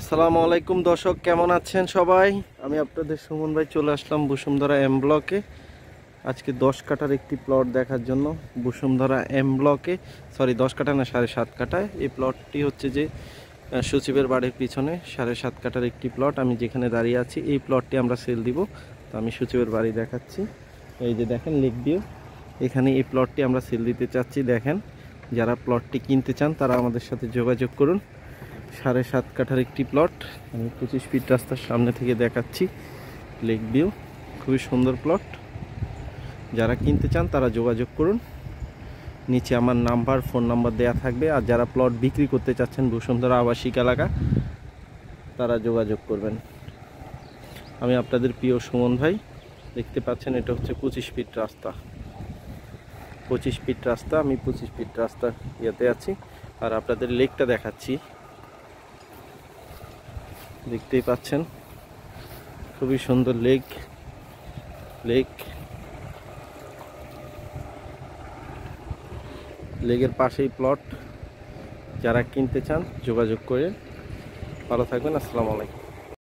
আসসালামু আলাইকুম দর্শক কেমন আছেন সবাই আমি আপনাদের সুমন ভাই চলে আসলাম বসুন্ধরা এম ব্লকে আজকে দশ কাটার একটি প্লট দেখার জন্য বসুমধরা এম ব্লকে সরি দশ কাটা না সাড়ে সাত কাটায় এই প্লটটি হচ্ছে যে সচিবের বাড়ির পিছনে সাড়ে সাত কাটার একটি প্লট আমি যেখানে দাঁড়িয়ে আছি এই প্লটটি আমরা সেল দিব তো আমি সচিবের বাড়ি দেখাচ্ছি এই যে দেখেন লিখ দিও এখানে এই প্লটটি আমরা সেল দিতে চাচ্ছি দেখেন যারা প্লটটি কিনতে চান তারা আমাদের সাথে যোগাযোগ করুন সাড়ে সাত কাঠার একটি প্লট আমি পঁচিশ ফিট রাস্তার সামনে থেকে দেখাচ্ছি লেক ভিউ খুবই সুন্দর প্লট যারা কিনতে চান তারা যোগাযোগ করুন নিচে আমার নাম্বার ফোন নাম্বার দেয়া থাকবে আর যারা প্লট বিক্রি করতে চাচ্ছেন বসুন্ধরা আবাসিক এলাকা তারা যোগাযোগ করবেন আমি আপনাদের প্রিয় সুমন ভাই দেখতে পাচ্ছেন এটা হচ্ছে পঁচিশ ফিট রাস্তা পঁচিশ ফিট রাস্তা আমি পঁচিশ ফিট রাস্তা ইয়েতে আছি আর আপনাদের লেকটা দেখাচ্ছি দেখতেই পাচ্ছেন খুবই সুন্দর লেক লেক লেকের পাশেই প্লট যারা কিনতে চান যোগাযোগ করে ভালো থাকবেন আসসালামু আলাইকুম